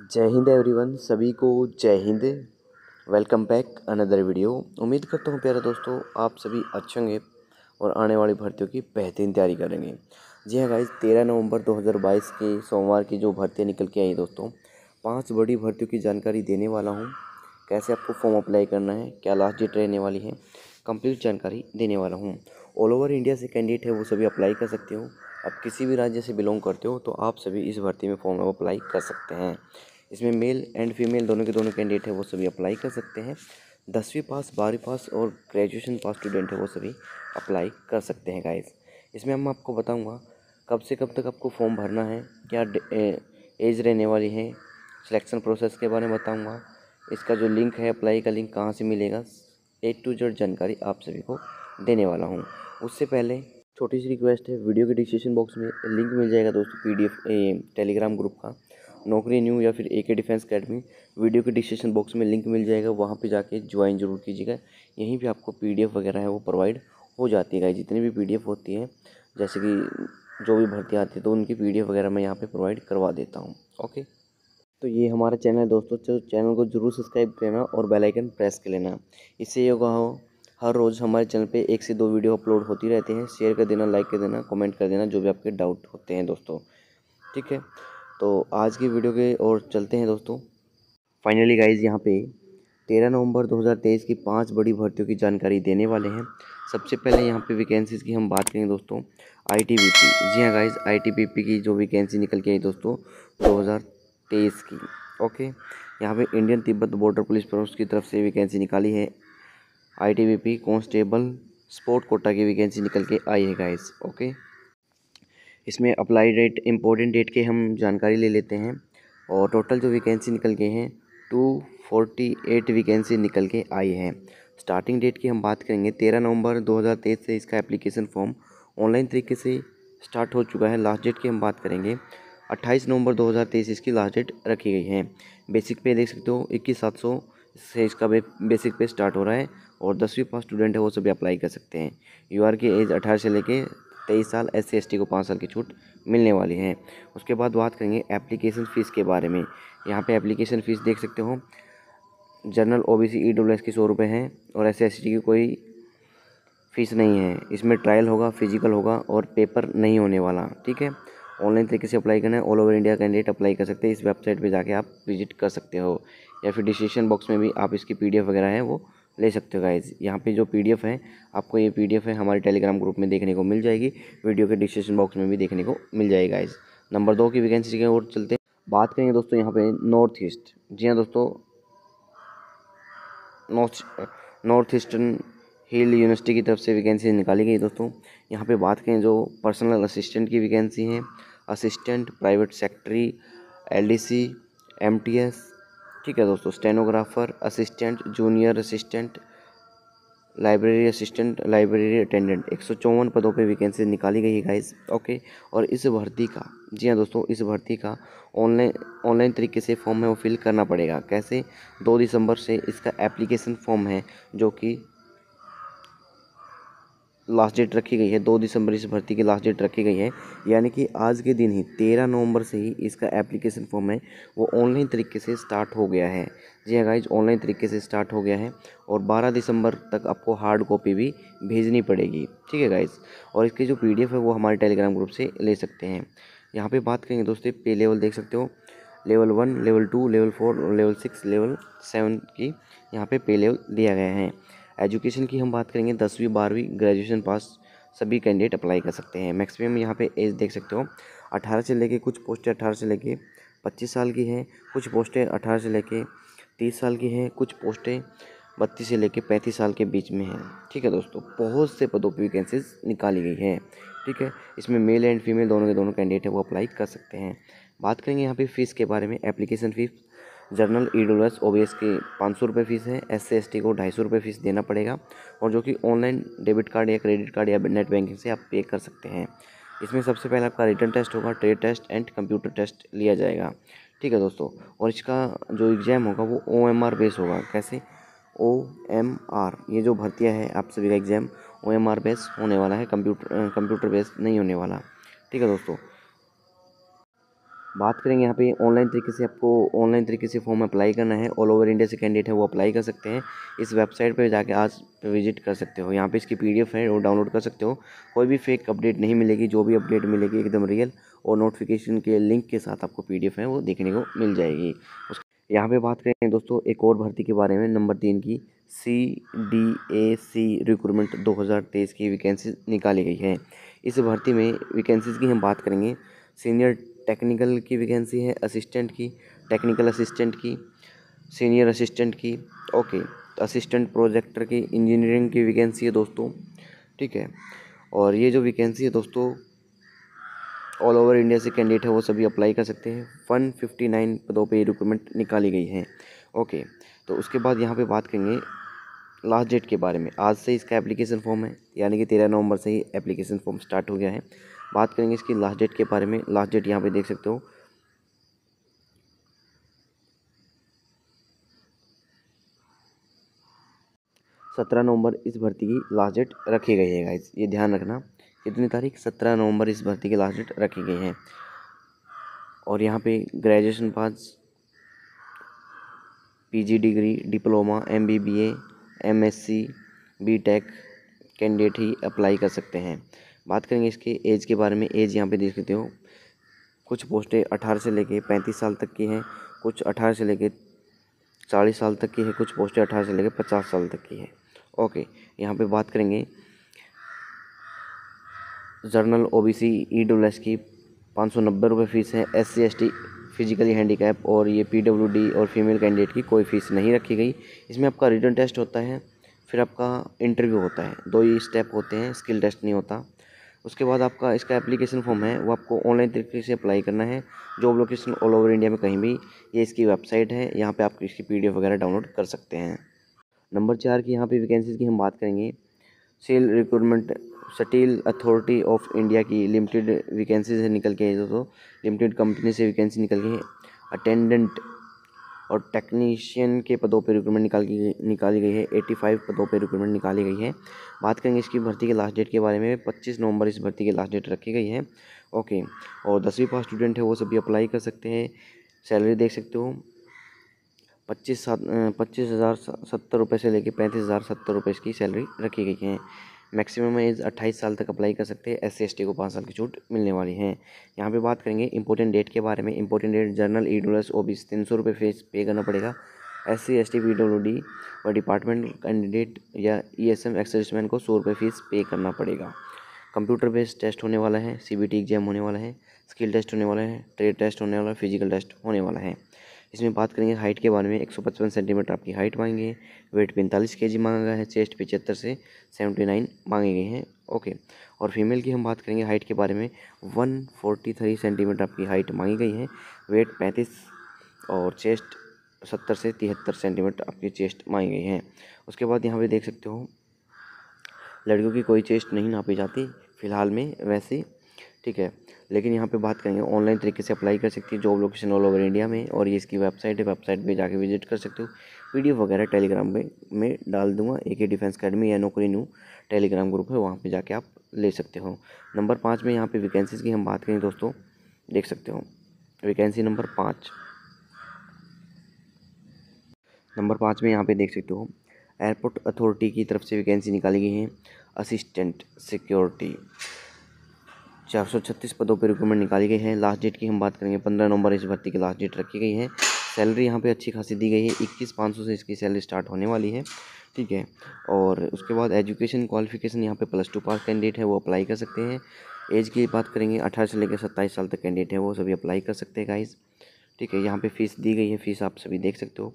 जय हिंद एवरीवन सभी को जय हिंद वेलकम बैक अनदर वीडियो उम्मीद करता हूँ प्यारे दोस्तों आप सभी अच्छे होंगे और आने वाली भर्तियों की बेहतरीन तैयारी करेंगे जी हाँ गाइज तेरह नवंबर 2022 के सोमवार की जो भर्तियाँ निकल के आई दोस्तों पांच बड़ी भर्तियों की जानकारी देने वाला हूँ कैसे आपको फॉर्म अप्लाई करना है क्या लास्ट डेट रहने वाली है कम्प्लीट जानकारी देने वाला हूँ ऑल ओवर इंडिया से कैंडिडेट है वो सभी अप्लाई कर सकते हो आप किसी भी राज्य से बिलोंग करते हो तो आप सभी इस भर्ती में फॉर्म अप्लाई कर सकते हैं इसमें मेल एंड फीमेल दोनों के दोनों कैंडिडेट हैं वो सभी अप्लाई कर सकते हैं दसवीं पास बारहवीं पास और ग्रेजुएशन पास स्टूडेंट है वो सभी अप्लाई कर सकते हैं गाइज इसमें हम आपको बताऊँगा कब से कब तक आपको फॉर्म भरना है क्या एज रहने वाली है सिलेक्शन प्रोसेस के बारे में बताऊँगा इसका जो लिंक है अप्लाई का लिंक कहाँ से मिलेगा ए टू जेड जानकारी आप सभी को देने वाला हूँ उससे पहले छोटी सी रिक्वेस्ट है वीडियो के डिस्क्रिप्शन बॉक्स में लिंक मिल जाएगा दोस्तों पी डी टेलीग्राम ग्रुप का नौकरी न्यू या फिर A K defence academy video के डिस्क्रिप्शन बॉक्स में लिंक मिल जाएगा वहाँ पे जाके ज्वाइन जरूर कीजिएगा यहीं पे आपको पीडीएफ वगैरह है वो प्रोवाइड हो जाती है जितनी भी पीडीएफ होती है जैसे कि जो भी भर्ती आती है तो उनकी पीडीएफ वगैरह मैं यहाँ पर प्रोवाइड करवा देता हूँ ओके तो ये हमारा चैनल है दोस्तों तो चैनल को जरूर सब्सक्राइब करना और बेलाइकन प्रेस कर लेना इससे ये होगा हो हर रोज़ हमारे चैनल पे एक से दो वीडियो अपलोड होती रहती हैं शेयर कर देना लाइक कर देना कमेंट कर देना जो भी आपके डाउट होते हैं दोस्तों ठीक है तो आज की वीडियो के और चलते हैं दोस्तों फाइनली गाइज यहाँ पे तेरह नवंबर 2023 की पांच बड़ी भर्तियों की जानकारी देने वाले हैं सबसे पहले यहाँ पे वैकेंसीज़ की हम बात करेंगे दोस्तों आईटीबीपी जी हाँ गाइज आईटीबीपी की जो वैकेंसी निकल के आई दोस्तों 2023 की ओके यहाँ पे Indian Tibet border police force की तरफ से वैकेंसी निकाली है आई कांस्टेबल स्पोर्ट कोटा की वैकेंसी निकल के आई है गाइस ओके इसमें अप्लाई डेट इम्पोर्टेंट डेट के हम जानकारी ले लेते हैं और टोटल जो वैकेंसी निकल के हैं टू फोर्टी एट वैकेंसी निकल के आई है स्टार्टिंग डेट की हम बात करेंगे तेरह नवंबर दो हज़ार तेईस से इसका एप्लीकेशन फॉर्म ऑनलाइन तरीके से स्टार्ट हो चुका है लास्ट डेट की हम बात करेंगे अट्ठाईस नवंबर दो हज़ार तेईस इसकी लास्ट डेट रखी गई है बेसिक पे देख सकते हो इक्कीस सात सौ से इसका बेसिक पे स्टार्ट हो रहा है और दसवीं पास स्टूडेंट है वो सभी अप्लाई कर सकते हैं यू आर की एज अठारह से लेके तेईस साल एस सी को पाँच साल की छूट मिलने वाली है उसके बाद बात करेंगे एप्लीकेशन फ़ीस के बारे में यहाँ पे एप्लीकेशन फ़ीस देख सकते हो general O B C E W S की सौ रुपये हैं और एस सी की कोई फ़ीस नहीं है इसमें ट्रायल होगा फिजिकल होगा और पेपर नहीं होने वाला ठीक है ऑनलाइन तरीके से अप्लाई करना है all over India candidate apply कर सकते हैं इस वेबसाइट पे जाके आप विजिट कर सकते हो या फिर डिस्क्रिप्शन बॉक्स में भी आप इसकी पीडीएफ वगैरह है वो ले सकते हो गाइज यहाँ पे जो पीडीएफ है आपको ये पीडीएफ है हमारे टेलीग्राम ग्रुप में देखने को मिल जाएगी वीडियो के डिस्क्रिप्शन बॉक्स में भी देखने को मिल जाएगी गाइज नंबर दो की वैकेंसी के और चलते हैं बात करेंगे दोस्तों यहाँ पे नॉर्थ ईस्ट जी हाँ दोस्तों north north eastern hill university की तरफ से वैकेंसी निकाली गई दोस्तों यहाँ पे बात करें जो पर्सनल असिस्टेंट की वैकेंसी है assistant private secretary LDC MTS ठीक है दोस्तों stenographer assistant junior assistant library assistant library attendant एक सौ चौवन पदों पे वैकेंसी निकाली गई है गाइस ओके और इस भर्ती का जी हाँ दोस्तों इस भर्ती का ऑनलाइन ऑनलाइन तरीके से फॉर्म है वो फिल करना पड़ेगा कैसे दो दिसंबर से इसका एप्लीकेशन फॉर्म है जो कि लास्ट डेट रखी गई है दो दिसंबर इस भर्ती की लास्ट डेट रखी गई है यानी कि आज के दिन ही तेरह नवंबर से ही इसका एप्लीकेशन फॉर्म है वो ऑनलाइन तरीके से स्टार्ट हो गया है जी हाँ गाइज ऑनलाइन तरीके से स्टार्ट हो गया है और बारह दिसंबर तक आपको हार्ड कॉपी भी भेजनी पड़ेगी ठीक है गाइज और इसके जो पी है वो हमारे टेलीग्राम ग्रुप से ले सकते हैं यहाँ पर बात करेंगे दोस्तों पे लेवल देख सकते हो level one level two level four level six level seven की यहाँ पर पे लेवल दिया गया है एजुकेशन की हम बात करेंगे दसवीं बारहवीं ग्रेजुएशन पास सभी कैंडिडेट अप्लाई कर सकते हैं मैक्सिमम यहाँ पे एज देख सकते हो अठारह से लेके कुछ पोस्टें अठारह से लेके पच्चीस साल की हैं कुछ पोस्टें अठारह से लेके तीस साल की हैं कुछ पोस्टें बत्तीस से लेके पैंतीस साल के बीच में है ठीक है दोस्तों बहुत से पदों पर वैकेंसीज निकाली गई हैं ठीक है इसमें मेल एंड फीमेल दोनों के दोनों कैंडिडेट है वो अप्लाई कर सकते हैं बात करेंगे यहाँ पे फ़ीस के बारे में application fees general E W S की पाँच सौ रुपये फ़ीस है एस सी एस टी को ढाई सौ रुपये फ़ीस देना पड़ेगा और जो कि ऑनलाइन डेबिट कार्ड या क्रेडिट कार्ड या नेट बैंकिंग से आप पे कर सकते हैं इसमें सबसे पहले आपका रिटर्न टेस्ट होगा trade test and computer test लिया जाएगा ठीक है दोस्तों और इसका जो एग्ज़ाम होगा वो ओ एम आर बेस होगा कैसे ओ एम आर ये जो भर्तियाँ है आप सभी का exam O M R base होने वाला है कंप्यूटर कंप्यूटर बेस नहीं होने वाला ठीक है दोस्तों बात करेंगे यहाँ पे ऑनलाइन तरीके से आपको ऑनलाइन तरीके से फॉर्म अप्लाई करना है ऑल ओवर इंडिया से कैंडिडेट है वो अप्लाई कर सकते हैं इस वेबसाइट पर जाके आज विजिट कर सकते हो यहाँ पे इसकी पीडीएफ है वो डाउनलोड कर सकते हो कोई भी फेक अपडेट नहीं मिलेगी जो भी अपडेट मिलेगी एकदम रियल और नोटिफिकेशन के लिंक के साथ आपको पी है वो देखने को मिल जाएगी यहाँ पर बात करें दोस्तों एक और भर्ती के बारे में नंबर तीन की C D A C recruitment दो की वैकेंसी निकाली गई है इस भर्ती में वैकेंसीज़ की हम बात करेंगे सीनियर टेक्निकल की वैकेंसी है असिस्टेंट की टेक्निकल असिस्टेंट की सीनियर असिस्टेंट की ओके असिस्टेंट प्रोजेक्टर की इंजीनियरिंग की वैकेंसी है दोस्तों ठीक है और ये जो वैकेंसी है दोस्तों ऑल ओवर इंडिया से कैंडिडेट है वो सभी अप्लाई कर सकते हैं वन फिफ्टी नाइन पदों पर ये रिक्रूटमेंट निकाली गई है ओके तो उसके बाद यहाँ पे बात करेंगे लास्ट डेट के बारे में आज से इसका एप्लीकेशन फॉर्म है यानी कि तेरह नवंबर से ही एप्लीकेशन फॉर्म स्टार्ट हो गया है बात करेंगे इसकी लास्ट डेट के बारे में लास्ट डेट यहाँ पे देख सकते हो सत्रह नवंबर इस भर्ती की लास्ट डेट रखी गई है गाइज ये ध्यान रखना कितनी तारीख सत्रह नवंबर इस भर्ती की लास्ट डेट रखी गई है और यहाँ पे graduation pass PG degree diploma MBBA MSc BTech candidate ही अप्लाई कर सकते हैं बात करेंगे इसके एज के बारे में एज यहाँ पे देख सकते हो कुछ पोस्टें अठारह से लेके पैंतीस साल तक की हैं कुछ अठारह से लेके चालीस साल तक की है कुछ पोस्टें अठारह से लेके पचास साल तक की है ओके यहाँ पे बात करेंगे general O B C E S की पाँच सौ नब्बे रुपये फ़ीस है S C S T physically handicap और ये पी डब्ल्यू डी और फीमेल कैंडिडेट की कोई फ़ीस नहीं रखी गई इसमें आपका रिटर्न टेस्ट होता है फिर आपका इंटरव्यू होता है दो ही स्टेप होते हैं स्किल टेस्ट नहीं होता उसके बाद आपका इसका एप्लीकेशन फॉर्म है वो आपको ऑनलाइन तरीके से अप्लाई करना है job location all over India में कहीं भी ये इसकी वेबसाइट है यहाँ पे आप इसकी पीडीएफ वगैरह डाउनलोड कर सकते हैं नंबर चार की यहाँ पे वैकेंसीज़ की हम बात करेंगे SAIL recruitment steel authority of India की लिमिटेड वैकेंसीज निकल के दोस्तों लिमिटेड कंपनी से वैकेंसी निकल के अटेंडेंट और टेक्नीशियन के पदों पर रिक्रूटमेंट निकाल निकाली गई है एट्टी फाइव पदों पर रिक्रूटमेंट निकाली गई है बात करेंगे इसकी भर्ती के लास्ट डेट के बारे में पच्चीस नवंबर इस भर्ती की लास्ट डेट रखी गई है ओके और दसवीं पास स्टूडेंट है वो सभी अप्लाई कर सकते हैं सैलरी देख सकते हो पच्चीस सात पच्चीस हज़ार सत्तर रुपये से लेकर पैंतीस हज़ार सत्तर रुपये इसकी सैलरी रखी गई है मैक्सिमम एज अट्ठाईस साल तक अप्लाई कर सकते हैं एस सी को पाँच साल की छूट मिलने वाली है यहाँ पे बात करेंगे इंपॉर्टेंट डेट के बारे में important date general E W O B तीन सौ रुपये फीस पे करना पड़ेगा S C S T P W D और डिपार्टमेंट कैंडिडेट या ई एस एम को सौ रुपये फीस पे करना पड़ेगा कंप्यूटर बेस्ड टेस्ट होने वाला है सी बी टी एग्जाम होने वाला है स्किल टेस्ट होने वाला है ट्रेड टेस्ट होने वाला है फिजिकल टेस्ट होने वाला है इसमें बात करेंगे हाइट के बारे में एक सौ पचपन सेंटीमीटर आपकी हाइट मांगे वेट पैंतालीस के जी मांगा गया है चेस्ट पिचहत्तर से सेवेंटी नाइन मांगे गए हैं ओके और फीमेल की हम बात करेंगे हाइट के बारे में वन फोर्टी थ्री सेंटीमीटर आपकी हाइट मांगी गई है वेट पैंतीस और चेस्ट सत्तर से तिहत्तर सेंटीमीटर आपकी चेस्ट मांगी गई है उसके बाद यहाँ पे देख सकते हो लड़कियों की कोई चेस्ट नहीं नापी जाती फ़िलहाल में वैसे ठीक है लेकिन यहाँ पे बात करेंगे ऑनलाइन तरीके से अप्लाई कर सकती है job location all over India में और ये इसकी वेबसाइट है वेबसाइट पे जाके विजिट कर सकते हो वीडियो वगैरह टेलीग्राम पे मैं डाल दूंगा एक ही डिफेंस अकेडमी या नौकरी न्यू टेलीग्राम ग्रुप है वहाँ पर जाके आप ले सकते हो नंबर पाँच में यहाँ पर वैकेंसीज़ की हम बात करें दोस्तों देख सकते हो वैकेंसी नंबर पाँच नंबर पाँच में यहाँ पर देख सकते हो एयरपोर्ट अथॉरिटी की तरफ से वैकेंसी निकाली गई है असिस्टेंट सिक्योरिटी चार सौ छत्तीस पदों पर रिक्रूटमेंट निकाली गई है लास्ट डेट की हम बात करेंगे पंद्रह नवंबर इस भर्ती की लास्ट डेट रखी गई है सैलरी यहाँ पे अच्छी खासी दी गई है इक्कीस पाँच सौ से इसकी सैलरी स्टार्ट होने वाली है ठीक है और उसके बाद एजुकेशन क्वालिफिकेशन यहाँ पे प्लस टू पास कैंडिडेट है वो अप्लाई कर सकते हैं एज की बात करेंगे अठारह से लेकर सत्ताईस साल तक कैंडिडेट है वो सभी अप्लाई कर सकते हैं गाइज़ ठीक है यहाँ पर फ़ीस दी गई है फ़ीस आप सभी देख सकते हो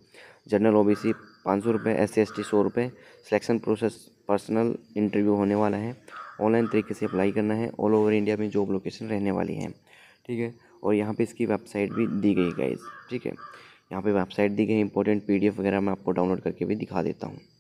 जनरल ओ बी सी पाँच सौ रुपये एस सी एस टी सौ रुपये सिलेक्शन प्रोसेस पर्सनल इंटरव्यू होने वाला है ऑनलाइन तरीके से अप्लाई करना है ऑल ओवर इंडिया में जॉब लोकेशन रहने वाली है ठीक है और यहाँ पे इसकी वेबसाइट भी दी गई गाइज ठीक है यहाँ पे वेबसाइट दी गई इंपॉर्टेंट पीडीएफ वगैरह मैं आपको डाउनलोड करके भी दिखा देता हूँ